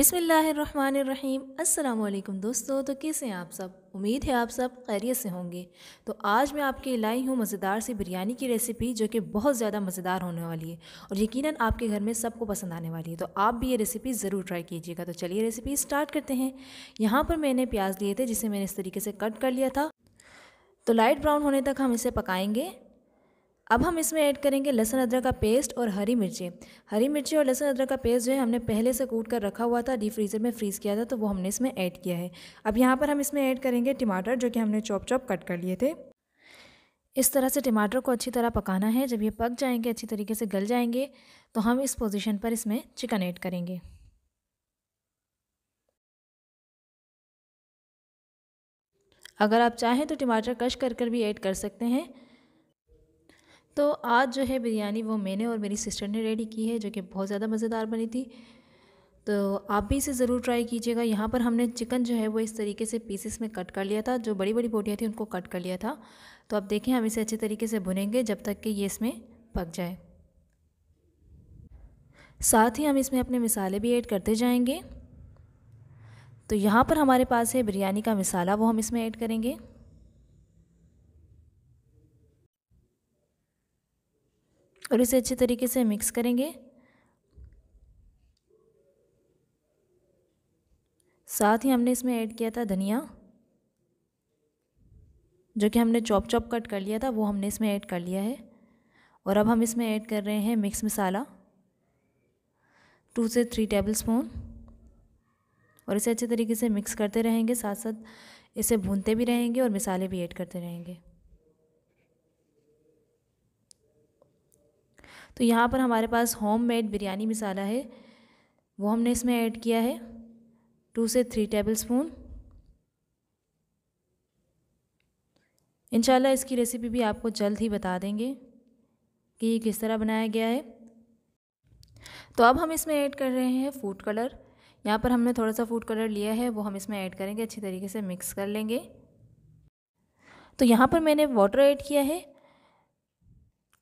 अस्सलाम अल्लाम दोस्तों तो कैसे हैं आप सब उम्मीद है आप सब खैरियत से होंगे तो आज मैं आपके लाई हूँ मज़ेदार सी बिरयानी की रेसिपी जो कि बहुत ज़्यादा मज़ेदार होने वाली है और यकीनन आपके घर में सबको पसंद आने वाली है तो आप भी ये रेसिपी ज़रूर ट्राई कीजिएगा तो चलिए रेसिपी स्टार्ट करते हैं यहाँ पर मैंने प्याज लिए थे जिसे मैंने इस तरीके से कट कर लिया था तो लाइट ब्राउन होने तक हम इसे पकाएँगे अब हम इसमें ऐड करेंगे लहसुन अदरक का पेस्ट और हरी मिर्ची हरी मिर्ची और लहसुन अदरक का पेस्ट जो है हमने पहले से कूट कर रखा हुआ था डीप फ्रीज़र में फ्रीज़ किया था तो वो हमने इसमें ऐड किया है अब यहाँ पर हम इसमें ऐड करेंगे टमाटर जो कि हमने चॉप चॉप कट कर लिए थे इस तरह से टमाटर को अच्छी तरह पकाना है जब ये पक जाएंगे अच्छी तरीके से गल जाएंगे तो हम इस पोजीशन पर इसमें चिकन ऐड करेंगे अगर आप चाहें तो टमाटर कश कर कर भी ऐड कर सकते हैं तो आज जो है बिरयानी वो मैंने और मेरी सिस्टर ने रेडी की है जो कि बहुत ज़्यादा मज़ेदार बनी थी तो आप भी इसे ज़रूर ट्राई कीजिएगा यहाँ पर हमने चिकन जो है वो इस तरीके से पीसेस में कट कर लिया था जो बड़ी बड़ी बोटियाँ थी उनको कट कर लिया था तो आप देखें हम इसे अच्छे तरीके से भुनेंगे जब तक कि ये इसमें पक जाए साथ ही हम इसमें अपने मिसाले भी ऐड करते जाएंगे तो यहाँ पर हमारे पास है बिरयानी का मिसाला वो हम इसमें ऐड करेंगे और इसे अच्छे तरीके से मिक्स करेंगे साथ ही हमने इसमें ऐड किया था धनिया जो कि हमने चॉप चॉप कट कर लिया था वो हमने इसमें ऐड कर लिया है और अब हम इसमें ऐड कर रहे हैं मिक्स मसाला टू से थ्री टेबल स्पून और इसे अच्छे तरीके से मिक्स करते रहेंगे साथ साथ इसे भूनते भी रहेंगे और मिसाले भी ऐड करते रहेंगे तो यहाँ पर हमारे पास होम मेड बिरयानी मसाला है वो हमने इसमें ऐड किया है टू से थ्री टेबल स्पून इंशाल्लाह इसकी रेसिपी भी आपको जल्द ही बता देंगे कि ये किस तरह बनाया गया है तो अब हम इसमें ऐड कर रहे हैं फूड कलर यहाँ पर हमने थोड़ा सा फूड कलर लिया है वो हम इसमें ऐड करेंगे अच्छी तरीके से मिक्स कर लेंगे तो यहाँ पर मैंने वाटर ऐड किया है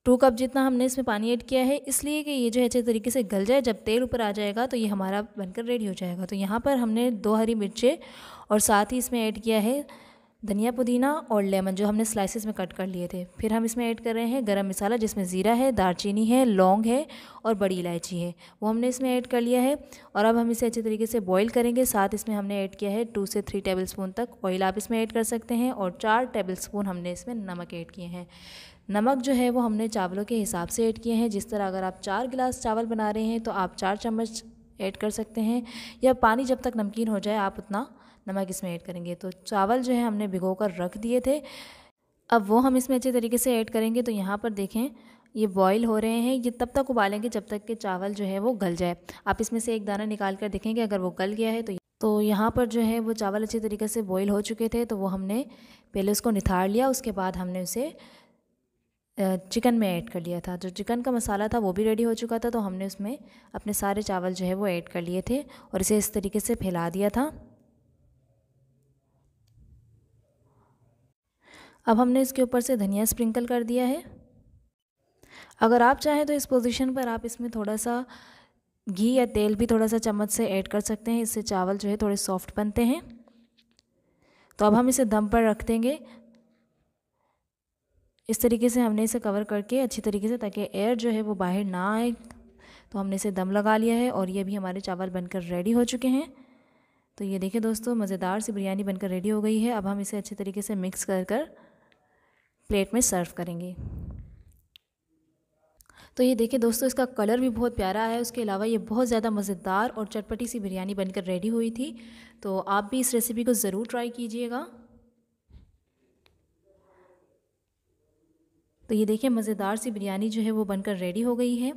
टू कप जितना हमने इसमें पानी ऐड किया है इसलिए कि ये जो है अच्छे तरीके से गल जाए जब तेल ऊपर आ जाएगा तो ये हमारा बनकर रेडी हो जाएगा तो यहाँ पर हमने दो हरी मिर्चें और साथ ही इसमें ऐड किया है धनिया पुदीना और लेमन जो हमने स्लाइसिस में कट कर लिए थे फिर हम इसमें ऐड कर रहे हैं गरम मसाला जिसमें ज़ीरा है दारचीनी है लौंग है और बड़ी इलायची है वो हमने इसमें ऐड कर लिया है और अब हम इसे अच्छे तरीके से बॉईल करेंगे साथ इसमें हमने ऐड किया है टू से थ्री टेबल स्पून तक ऑयल आप इसमें ऐड कर सकते हैं और चार टेबल स्पून हमने इसमें नमक ऐड किए हैं नमक जो है वो हमने चावलों के हिसाब से ऐड किए हैं जिस तरह अगर आप चार गिलास चावल बना रहे हैं तो आप चार चम्मच ऐड कर सकते हैं या पानी जब तक नमकीन हो जाए आप उतना नमक इसमें ऐड करेंगे तो चावल जो है हमने भिगो कर रख दिए थे अब वो हम इसमें अच्छे तरीके से ऐड करेंगे तो यहाँ पर देखें ये बॉईल हो रहे हैं ये तब तक उबालेंगे जब तक के चावल जो है वो गल जाए आप इसमें से एक दाना निकाल कर देखेंगे अगर वो गल गया है तो तो यहाँ पर जो है वो चावल अच्छी तरीके से बॉईल हो चुके थे तो वो हमने पहले उसको निथार लिया उसके बाद हमने उसे चिकन में ऐड कर लिया था जो चिकन का मसाला था वो भी रेडी हो चुका था तो हमने उसमें अपने सारे चावल जो है वो ऐड कर लिए थे और इसे इस तरीके से फैला दिया था अब हमने इसके ऊपर से धनिया स्प्रिंकल कर दिया है अगर आप चाहें तो इस पोजीशन पर आप इसमें थोड़ा सा घी या तेल भी थोड़ा सा चम्मच से ऐड कर सकते हैं इससे चावल जो है थोड़े सॉफ्ट बनते हैं तो अब हम इसे दम पर रख देंगे इस तरीके से हमने इसे कवर करके अच्छी तरीके से ताकि एयर जो है वो बाहर ना आए तो हमने इसे दम लगा लिया है और ये भी हमारे चावल बनकर रेडी हो चुके हैं तो ये देखिए दोस्तों मज़ेदार सी बिरयानी बनकर रेडी हो गई है अब हम इसे अच्छे तरीके से मिक्स कर कर प्लेट में सर्व करेंगे तो ये देखिए दोस्तों इसका कलर भी बहुत प्यारा है उसके अलावा ये बहुत ज़्यादा मज़ेदार और चटपटी सी बिरयानी बनकर रेडी हुई थी तो आप भी इस रेसिपी को ज़रूर ट्राई कीजिएगा तो ये देखिए मज़ेदार सी बिरयानी जो है वो बनकर रेडी हो गई है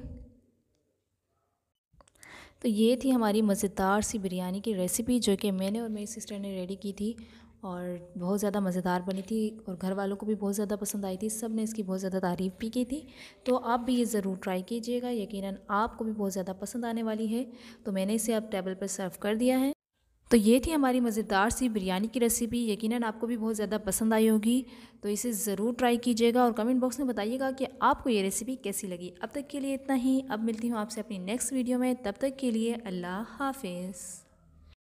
तो ये थी हमारी मज़ेदार सी बिरयानी की रेसिपी जो कि मैंने और मेरी सिस्टर ने रेडी की थी और बहुत ज़्यादा मज़ेदार बनी थी और घर वालों को भी बहुत ज़्यादा पसंद आई थी सब ने इसकी बहुत ज़्यादा तारीफ़ भी की थी तो आप भी ये ज़रूर ट्राई कीजिएगा यकीनन आपको भी बहुत ज़्यादा पसंद आने वाली है तो मैंने इसे अब टेबल पर सर्व कर दिया है तो ये थी हमारी मज़ेदार सी बिरयानी की रेसिपी यकीनन आपको भी बहुत ज़्यादा पसंद आई होगी तो इसे ज़रूर ट्राई कीजिएगा और कमेंट बॉक्स में बताइएगा कि आपको ये रेसिपी कैसी लगी अब तक के लिए इतना ही अब मिलती हूँ आपसे अपनी नेक्स्ट वीडियो में तब तक के लिए अल्लाह हाफिज़